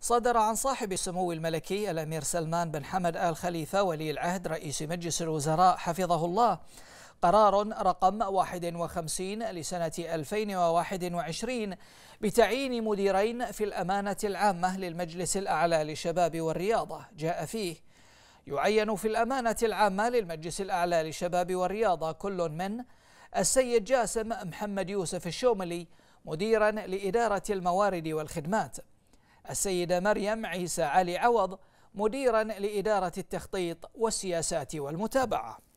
صدر عن صاحب السمو الملكي الأمير سلمان بن حمد آل خليفة ولي العهد رئيس مجلس الوزراء حفظه الله قرار رقم 51 لسنة 2021 بتعيين مديرين في الأمانة العامة للمجلس الأعلى للشباب والرياضة جاء فيه يعين في الأمانة العامة للمجلس الأعلى للشباب والرياضة كل من السيد جاسم محمد يوسف الشوملي مديرا لإدارة الموارد والخدمات السيدة مريم عيسى علي عوض مديرا لإدارة التخطيط والسياسات والمتابعة